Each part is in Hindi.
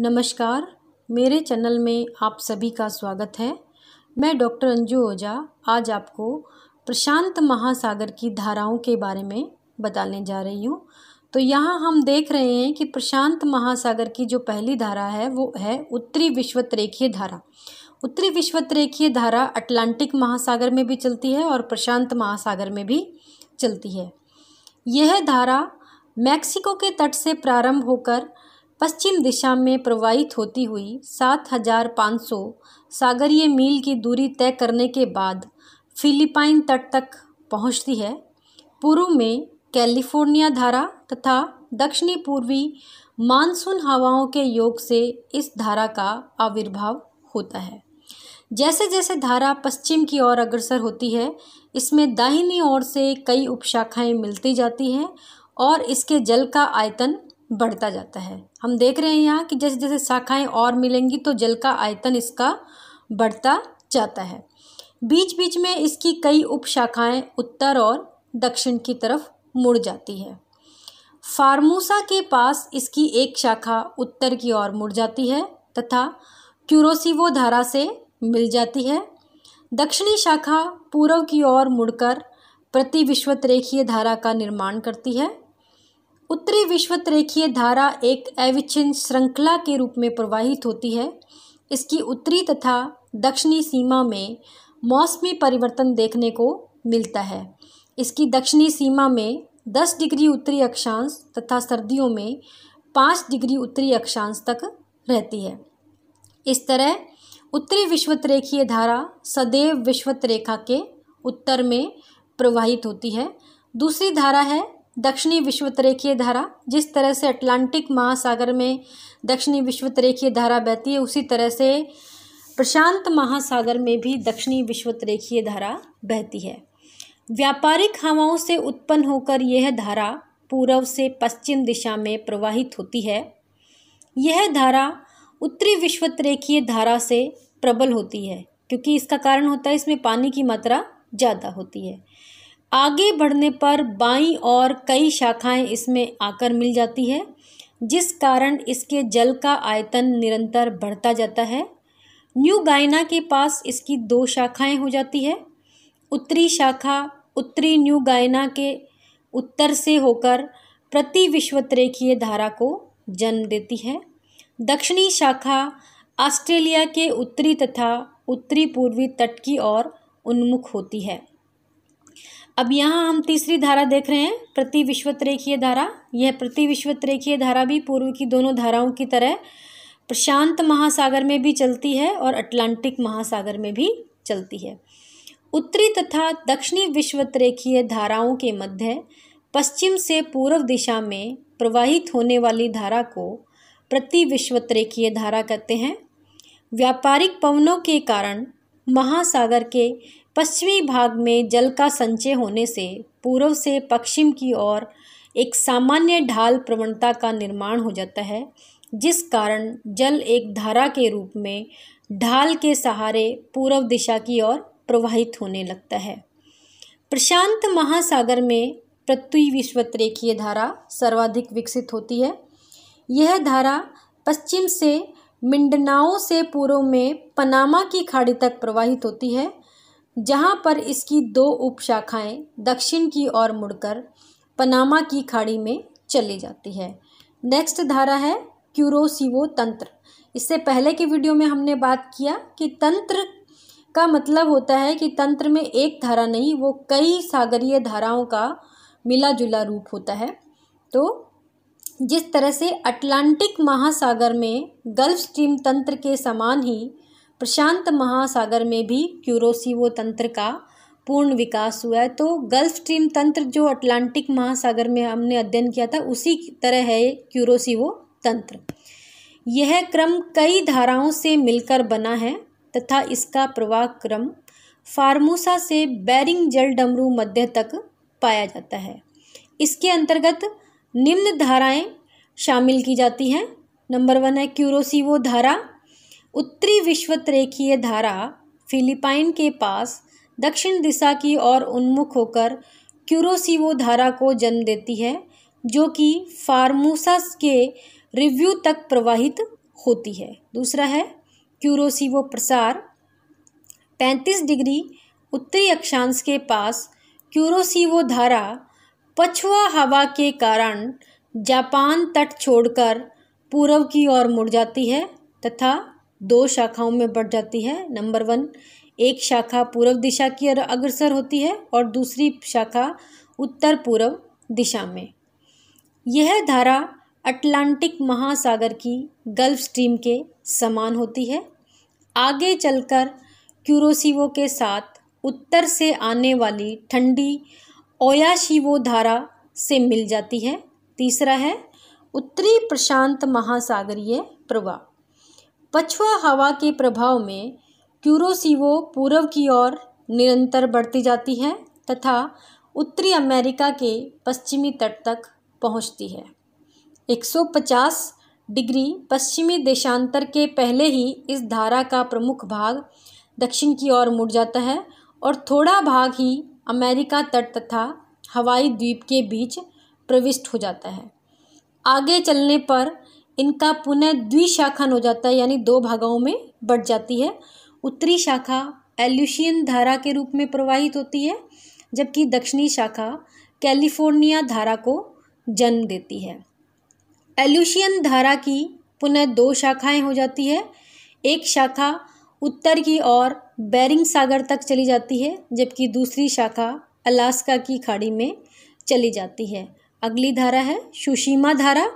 नमस्कार मेरे चैनल में आप सभी का स्वागत है मैं डॉक्टर अंजू ओझा आज आपको प्रशांत महासागर की धाराओं के बारे में बताने जा रही हूँ तो यहाँ हम देख रहे हैं कि प्रशांत महासागर की जो पहली धारा है वो है उत्तरी विश्वतरेखीय धारा उत्तरी विश्वतरेखीय धारा अटलांटिक महासागर में भी चलती है और प्रशांत महासागर में भी चलती है यह धारा मैक्सिको के तट से प्रारंभ होकर पश्चिम दिशा में प्रवाहित होती हुई 7,500 सागरीय मील की दूरी तय करने के बाद फिलीपाइन तट तक पहुंचती है पूर्व में कैलिफोर्निया धारा तथा दक्षिणी पूर्वी मानसून हवाओं के योग से इस धारा का आविर्भाव होता है जैसे जैसे धारा पश्चिम की ओर अग्रसर होती है इसमें दाहिनी ओर से कई उपशाखाएं मिलती जाती हैं और इसके जल का आयतन बढ़ता जाता है हम देख रहे हैं यहाँ कि जैसे जैसे शाखाएं और मिलेंगी तो जल का आयतन इसका बढ़ता जाता है बीच बीच में इसकी कई उप शाखाएँ उत्तर और दक्षिण की तरफ मुड़ जाती है फार्मूसा के पास इसकी एक शाखा उत्तर की ओर मुड़ जाती है तथा क्यूरोसिवो धारा से मिल जाती है दक्षिणी शाखा पूर्व की ओर मुड़कर प्रति विश्वत रेखीय धारा का निर्माण करती है उत्तरी विश्वत रेखीय धारा एक अविच्छिन्न श्रृंखला के रूप में प्रवाहित होती है इसकी उत्तरी तथा दक्षिणी सीमा में मौसमी परिवर्तन देखने को मिलता है इसकी दक्षिणी सीमा में दस डिग्री उत्तरी अक्षांश तथा सर्दियों में पाँच डिग्री उत्तरी अक्षांश तक रहती है इस तरह उत्तरी विश्वत रेखीय धारा सदैव विश्वत रेखा के उत्तर में प्रवाहित होती है दूसरी धारा है दक्षिणी विश्वतरेखीय धारा जिस तरह से अटलांटिक महासागर में दक्षिणी विश्वतरेखीय धारा बहती है उसी तरह से प्रशांत महासागर में भी दक्षिणी विश्वतरेखीय धारा बहती है व्यापारिक हवाओं से उत्पन्न होकर यह धारा पूर्व से पश्चिम दिशा में प्रवाहित होती है यह धारा उत्तरी विश्वतरेखीय धारा से प्रबल होती है क्योंकि इसका कारण होता है इसमें पानी की मात्रा ज़्यादा होती है आगे बढ़ने पर बाई और कई शाखाएं इसमें आकर मिल जाती है जिस कारण इसके जल का आयतन निरंतर बढ़ता जाता है न्यू गायना के पास इसकी दो शाखाएं हो जाती है उत्तरी शाखा उत्तरी न्यू गायना के उत्तर से होकर प्रति विश्वत रेखीय धारा को जन्म देती है दक्षिणी शाखा ऑस्ट्रेलिया के उत्तरी तथा उत्तरी पूर्वी तट की ओर उन्मुख होती है अब यहाँ हम तीसरी धारा देख रहे हैं विश्वत रेखीय धारा यह विश्वत रेखीय धारा भी पूर्व की दोनों धाराओं की तरह प्रशांत महासागर में भी चलती है और अटलांटिक महासागर में भी चलती है उत्तरी तथा दक्षिणी विश्वत रेखीय धाराओं के मध्य पश्चिम से पूर्व दिशा में प्रवाहित होने वाली धारा को प्रति विश्वत रेखीय धारा कहते हैं व्यापारिक पवनों के कारण महासागर के पश्चिमी भाग में जल का संचय होने से पूर्व से पश्चिम की ओर एक सामान्य ढाल प्रवणता का निर्माण हो जाता है जिस कारण जल एक धारा के रूप में ढाल के सहारे पूर्व दिशा की ओर प्रवाहित होने लगता है प्रशांत महासागर में पृथ्वी विश्वत रेखीय धारा सर्वाधिक विकसित होती है यह धारा पश्चिम से मिंडनाओ से पूर्व में पनामा की खाड़ी तक प्रवाहित होती है जहाँ पर इसकी दो उपशाखाएं दक्षिण की ओर मुड़कर पनामा की खाड़ी में चली जाती है नेक्स्ट धारा है क्यूरोसिवो तंत्र इससे पहले के वीडियो में हमने बात किया कि तंत्र का मतलब होता है कि तंत्र में एक धारा नहीं वो कई सागरीय धाराओं का मिला जुला रूप होता है तो जिस तरह से अटलांटिक महासागर में गल्फ स्ट्रीम तंत्र के समान ही प्रशांत महासागर में भी क्यूरोसिवो तंत्र का पूर्ण विकास हुआ है तो गल्फ स्ट्रीम तंत्र जो अटलांटिक महासागर में हमने अध्ययन किया था उसी तरह है क्यूरोसिवो तंत्र यह क्रम कई धाराओं से मिलकर बना है तथा इसका प्रवाह क्रम फार्मूसा से बैरिंग जल डमरू मध्य तक पाया जाता है इसके अंतर्गत निम्न धाराएं शामिल की जाती हैं नंबर वन है क्यूरोसिवो धारा उत्तरी विश्वतरेखीय धारा फिलीपाइन के पास दक्षिण दिशा की ओर उन्मुख होकर क्यूरोसिवो धारा को जन्म देती है जो कि फार्मूसास के रिव्यू तक प्रवाहित होती है दूसरा है क्यूरोसिवो प्रसार 35 डिग्री उत्तरी अक्षांश के पास क्यूरोसिवो धारा पछुआ हवा के कारण जापान तट छोड़कर पूर्व की ओर मुड़ जाती है तथा दो शाखाओं में बढ़ जाती है नंबर वन एक शाखा पूर्व दिशा की अग्रसर होती है और दूसरी शाखा उत्तर पूर्व दिशा में यह धारा अटलांटिक महासागर की गल्फ स्ट्रीम के समान होती है आगे चलकर क्यूरोसिवो के साथ उत्तर से आने वाली ठंडी ओयाशिवो धारा से मिल जाती है तीसरा है उत्तरी प्रशांत महासागरीय प्रवाह पछुआ हवा के प्रभाव में क्यूरोसिवो पूर्व की ओर निरंतर बढ़ती जाती है तथा उत्तरी अमेरिका के पश्चिमी तट तक पहुंचती है 150 डिग्री पश्चिमी देशांतर के पहले ही इस धारा का प्रमुख भाग दक्षिण की ओर मुड़ जाता है और थोड़ा भाग ही अमेरिका तट तथा हवाई द्वीप के बीच प्रविष्ट हो जाता है आगे चलने पर इनका पुनः द्विशाखन हो जाता है यानी दो भागों में बढ़ जाती है उत्तरी शाखा एल्यूशियन धारा के रूप में प्रवाहित होती है जबकि दक्षिणी शाखा कैलिफोर्निया धारा को जन्म देती है एल्यूशियन धारा की पुनः दो शाखाएं हो जाती है एक शाखा उत्तर की ओर बैरिंग सागर तक चली जाती है जबकि दूसरी शाखा अलास्का की खाड़ी में चली जाती है अगली धारा है सुशीमा धारा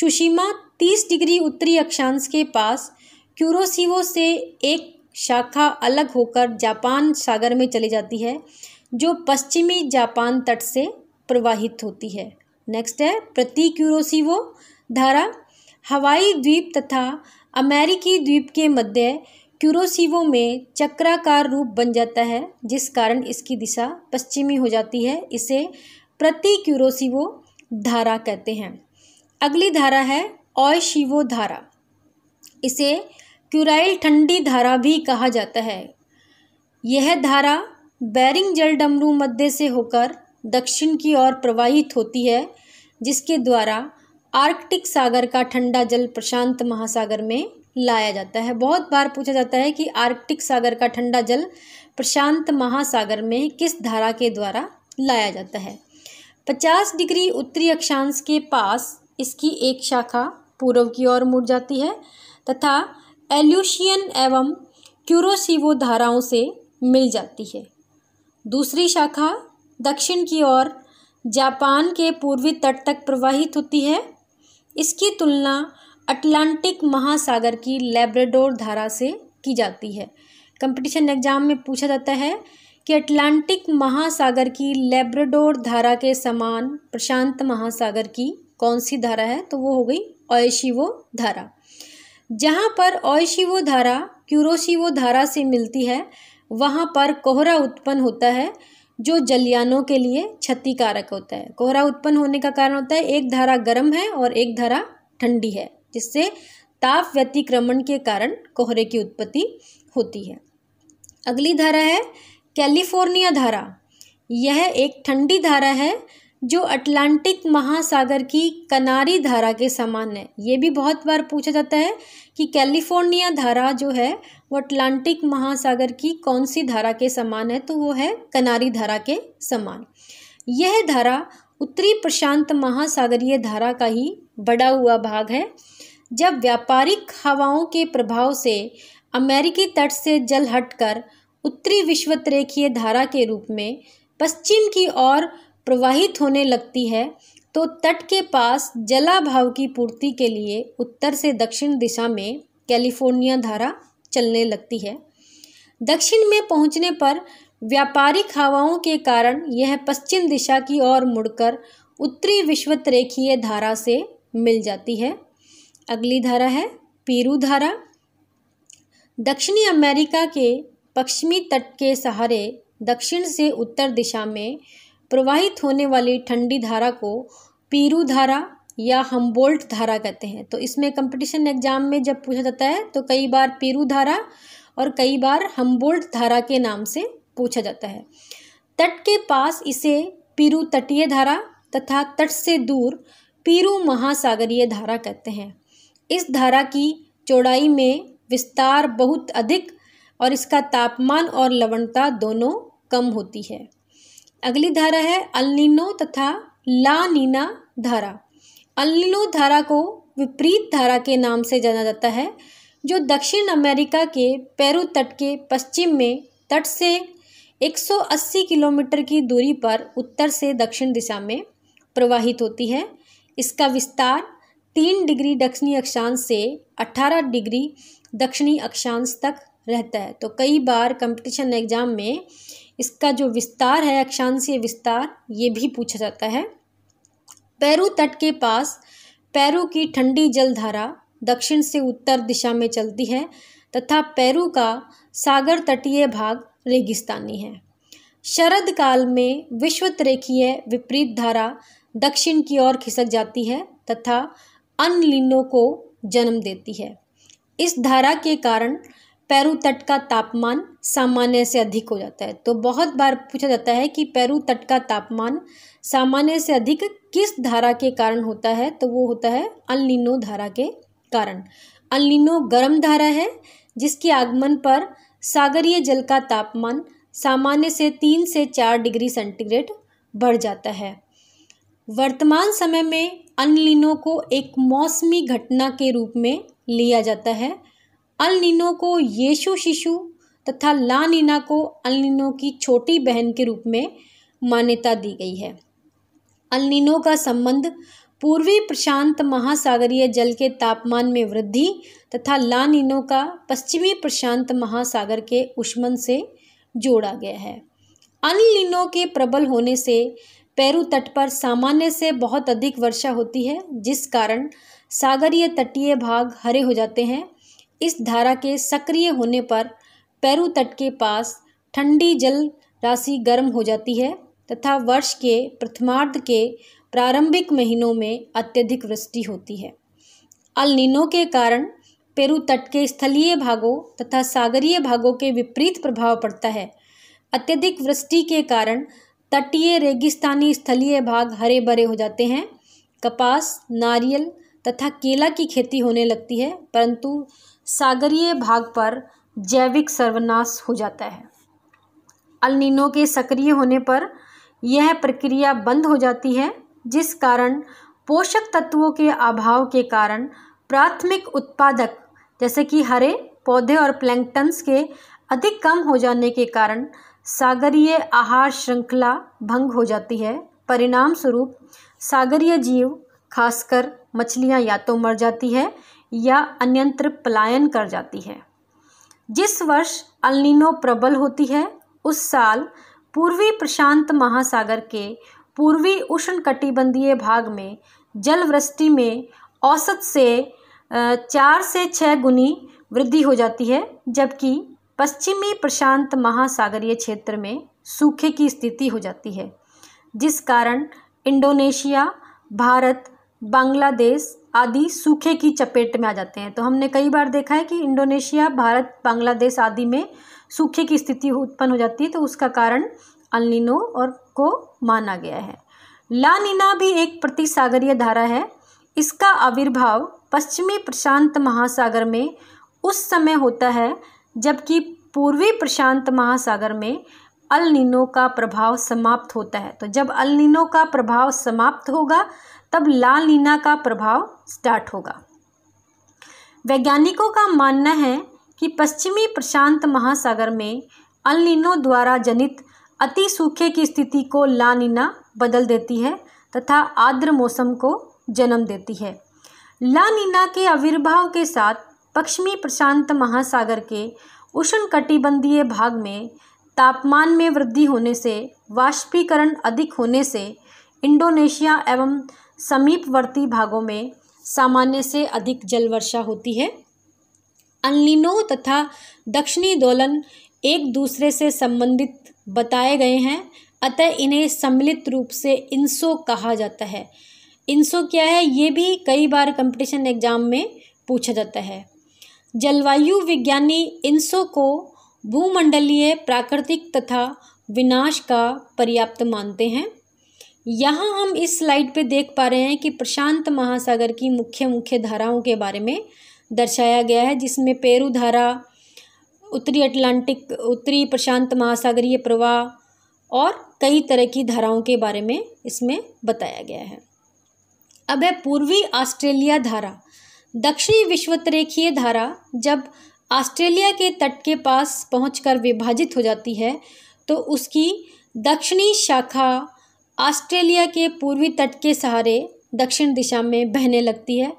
सुशीमा तीस डिग्री उत्तरी अक्षांश के पास क्यूरोसिवो से एक शाखा अलग होकर जापान सागर में चली जाती है जो पश्चिमी जापान तट से प्रवाहित होती है नेक्स्ट है प्रति क्यूरोसिवो धारा हवाई द्वीप तथा अमेरिकी द्वीप के मध्य क्यूरोसिवो में चक्राकार रूप बन जाता है जिस कारण इसकी दिशा पश्चिमी हो जाती है इसे प्रति क्यूरोसिवो धारा कहते हैं अगली धारा है और धारा इसे क्यूराइल ठंडी धारा भी कहा जाता है यह धारा बैरिंग जल डमरू मध्य से होकर दक्षिण की ओर प्रवाहित होती है जिसके द्वारा आर्कटिक सागर का ठंडा जल प्रशांत महासागर में लाया जाता है बहुत बार पूछा जाता है कि आर्कटिक सागर का ठंडा जल प्रशांत महासागर में किस धारा के द्वारा लाया जाता है 50 डिग्री उत्तरी अक्षांश के पास इसकी एक शाखा पूर्व की ओर मुड़ जाती है तथा एल्यूशियन एवं क्यूरोसिवो धाराओं से मिल जाती है दूसरी शाखा दक्षिण की ओर जापान के पूर्वी तट तक प्रवाहित होती है इसकी तुलना अटलांटिक महासागर की लेब्रेडोर धारा से की जाती है कंपटीशन एग्जाम में पूछा जाता है कि अटलांटिक महासागर की लेब्रेडोर धारा के समान प्रशांत महासागर की कौन सी धारा है तो वो हो गई औशिवो धारा जहाँ पर ओशिवो धारा क्यूरोशिवो धारा से मिलती है वहाँ पर कोहरा उत्पन्न होता है जो जलियानों के लिए क्षतिकारक होता है कोहरा उत्पन्न होने का कारण होता है एक धारा गर्म है और एक धारा ठंडी है जिससे ताप व्यतिक्रमण के कारण कोहरे की उत्पत्ति होती है अगली धारा है कैलिफोर्निया धारा यह एक ठंडी धारा है जो अटलांटिक महासागर की कनारी धारा के समान है ये भी बहुत बार पूछा जाता है कि कैलिफोर्निया धारा जो है वो अटलांटिक महासागर की कौन सी धारा के समान है तो वो है कनारी धारा के समान यह धारा उत्तरी प्रशांत महासागरीय धारा का ही बड़ा हुआ भाग है जब व्यापारिक हवाओं के प्रभाव से अमेरिकी तट से जल हटकर उत्तरी विश्वत रेखीय धारा के रूप में पश्चिम की ओर प्रवाहित होने लगती है तो तट के पास जलाभाव की पूर्ति के लिए उत्तर से दक्षिण दिशा में कैलिफोर्निया धारा चलने लगती है दक्षिण में पहुंचने पर व्यापारिक हवाओं के कारण यह पश्चिम दिशा की ओर मुड़कर उत्तरी विश्वत रेखीय धारा से मिल जाती है अगली धारा है पीरू धारा दक्षिणी अमेरिका के पश्चिमी तट के सहारे दक्षिण से उत्तर दिशा में प्रवाहित होने वाली ठंडी धारा को पीरू धारा या हम्बोल्ट धारा कहते हैं तो इसमें कंपटीशन एग्जाम में जब पूछा जाता है तो कई बार पीरू धारा और कई बार हम्बोल्ट धारा के नाम से पूछा जाता है तट के पास इसे पीरू तटीय धारा तथा तट से दूर पीरू महासागरीय धारा कहते हैं इस धारा की चौड़ाई में विस्तार बहुत अधिक और इसका तापमान और लवणता दोनों कम होती है अगली धारा है अलिनो तथा लानीना धारा अलिनो धारा को विपरीत धारा के नाम से जाना जाता है जो दक्षिण अमेरिका के पेरू तट के पश्चिम में तट से 180 किलोमीटर की दूरी पर उत्तर से दक्षिण दिशा में प्रवाहित होती है इसका विस्तार तीन डिग्री दक्षिणी अक्षांश से 18 डिग्री दक्षिणी अक्षांश तक रहता है तो कई बार कंपटीशन एग्जाम में इसका जो विस्तार है अक्षांशीय विस्तार ये भी पूछा जाता है पेरू तट के पास पेरू की ठंडी जलधारा दक्षिण से उत्तर दिशा में चलती है तथा पेरू का सागर तटीय भाग रेगिस्तानी है शरद काल में विश्व रेखीय विपरीत धारा दक्षिण की ओर खिसक जाती है तथा अन्य लीनों को जन्म देती है इस धारा के कारण पैरू तट का तापमान सामान्य से अधिक हो जाता है तो बहुत बार पूछा जाता है कि पैरू तट का तापमान सामान्य से अधिक किस धारा के कारण होता है तो वो होता है अनलिनो धारा के कारण अनलिनो गर्म धारा है जिसके आगमन पर सागरीय जल का तापमान सामान्य से तीन से चार डिग्री सेंटीग्रेड बढ़ जाता है वर्तमान समय में अनलिनों को एक मौसमी घटना के रूप में लिया जाता है अलनिनो को येशु शिशु तथा लानिना को अलनिनो की छोटी बहन के रूप में मान्यता दी गई है अलनिनो का संबंध पूर्वी प्रशांत महासागरीय जल के तापमान में वृद्धि तथा लानिनो का पश्चिमी प्रशांत महासागर के उष्मन से जोड़ा गया है अनलिनो के प्रबल होने से पेरू तट पर सामान्य से बहुत अधिक वर्षा होती है जिस कारण सागरीय तटीय भाग हरे हो जाते हैं इस धारा के सक्रिय होने पर पेरू तट के पास ठंडी जल राशि गर्म हो जाती है तथा वर्ष के प्रथमार्ध के प्रारंभिक महीनों में अत्यधिक वृष्टि होती है अलनिनो के कारण पेरू तट के स्थलीय भागों तथा सागरीय भागों के विपरीत प्रभाव पड़ता है अत्यधिक वृष्टि के कारण तटीय रेगिस्तानी स्थलीय भाग हरे भरे हो जाते हैं कपास नारियल तथा केला की खेती होने लगती है परंतु सागरीय भाग पर जैविक सर्वनाश हो जाता है अलनिनो के सक्रिय होने पर यह प्रक्रिया बंद हो जाती है जिस कारण पोषक तत्वों के अभाव के कारण प्राथमिक उत्पादक जैसे कि हरे पौधे और प्लैंकटन्स के अधिक कम हो जाने के कारण सागरीय आहार श्रृंखला भंग हो जाती है परिणाम स्वरूप सागरीय जीव खासकर मछलियाँ या तो मर जाती है या अन्यंत्र पलायन कर जाती है जिस वर्ष अलिनो प्रबल होती है उस साल पूर्वी प्रशांत महासागर के पूर्वी उष्णकटिबंधीय भाग में जलवृष्टि में औसत से चार से छः गुनी वृद्धि हो जाती है जबकि पश्चिमी प्रशांत महासागरीय क्षेत्र में सूखे की स्थिति हो जाती है जिस कारण इंडोनेशिया भारत बांग्लादेश आदि सूखे की चपेट में आ जाते हैं तो हमने कई बार देखा है कि इंडोनेशिया भारत बांग्लादेश आदि में सूखे की स्थिति उत्पन्न हो जाती है तो उसका कारण अलिनो और को माना गया है लानिना भी एक प्रतिसागरीय धारा है इसका आविर्भाव पश्चिमी प्रशांत महासागर में उस समय होता है जबकि पूर्वी प्रशांत महासागर में अलिनो का प्रभाव समाप्त होता है तो जब अलिनो का प्रभाव समाप्त होगा तब लाल नीना का प्रभाव स्टार्ट होगा वैज्ञानिकों का मानना है कि पश्चिमी प्रशांत महासागर में अल द्वारा जनित अति सूखे की स्थिति को लानीना बदल देती है तथा आर्द्र मौसम को जन्म देती है लानीना के आविर्भाव के साथ पश्चिमी प्रशांत महासागर के उष्ण कटिबंधीय भाग में तापमान में वृद्धि होने से वाष्पीकरण अधिक होने से इंडोनेशिया एवं समीपवर्ती भागों में सामान्य से अधिक जल वर्षा होती है अनलिनो तथा दक्षिणी दोलन एक दूसरे से संबंधित बताए गए हैं अतः इन्हें सम्मिलित रूप से इंसो कहा जाता है इंसो क्या है ये भी कई बार कंपटीशन एग्जाम में पूछा जाता है जलवायु विज्ञानी इंसो को भूमंडलीय प्राकृतिक तथा विनाश का पर्याप्त मानते हैं यहाँ हम इस स्लाइड पे देख पा रहे हैं कि प्रशांत महासागर की मुख्य मुख्य धाराओं के बारे में दर्शाया गया है जिसमें पेरू धारा उत्तरी अटलांटिक उत्तरी प्रशांत महासागरीय प्रवाह और कई तरह की धाराओं के बारे में इसमें बताया गया है अब है पूर्वी ऑस्ट्रेलिया धारा दक्षिणी विश्वतरेखीय धारा जब ऑस्ट्रेलिया के तट के पास पहुंचकर विभाजित हो जाती है तो उसकी दक्षिणी शाखा ऑस्ट्रेलिया के पूर्वी तट के सहारे दक्षिण दिशा में बहने लगती है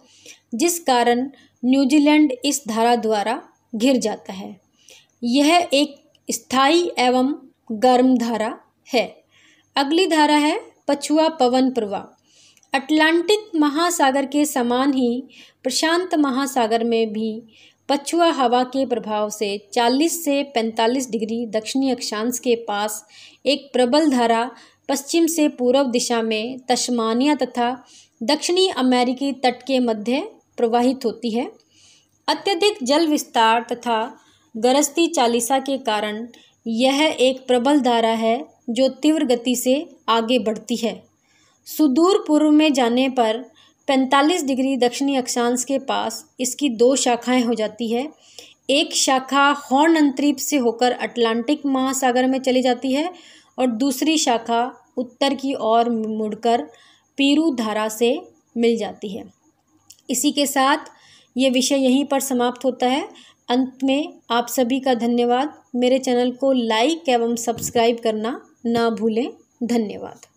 जिस कारण न्यूजीलैंड इस धारा द्वारा घिर जाता है यह एक स्थायी एवं गर्म धारा है अगली धारा है पछुआ पवन प्रवाह अटलांटिक महासागर के समान ही प्रशांत महासागर में भी पछुआ हवा के प्रभाव से 40 से 45 डिग्री दक्षिणी अक्षांश के पास एक प्रबल धारा पश्चिम से पूर्व दिशा में तस्मानिया तथा दक्षिणी अमेरिकी तट के मध्य प्रवाहित होती है अत्यधिक जल विस्तार तथा गरजती चालीसा के कारण यह एक प्रबल धारा है जो तीव्र गति से आगे बढ़ती है सुदूर पूर्व में जाने पर 45 डिग्री दक्षिणी अक्षांश के पास इसकी दो शाखाएं हो जाती है एक शाखा हॉर्न अंतरीप से होकर अटलांटिक महासागर में चली जाती है और दूसरी शाखा उत्तर की ओर मुड़कर पीरू धारा से मिल जाती है इसी के साथ ये विषय यहीं पर समाप्त होता है अंत में आप सभी का धन्यवाद मेरे चैनल को लाइक एवं सब्सक्राइब करना ना भूलें धन्यवाद